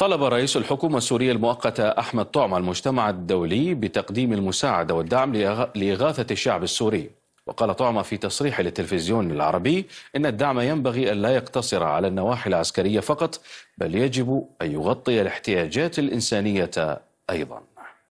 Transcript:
طلب رئيس الحكومة السورية المؤقتة أحمد طعم المجتمع الدولي بتقديم المساعدة والدعم لإغاثة الشعب السوري وقال طعمة في تصريح للتلفزيون العربي إن الدعم ينبغي أن لا يقتصر على النواحي العسكرية فقط بل يجب أن يغطي الاحتياجات الإنسانية أيضاً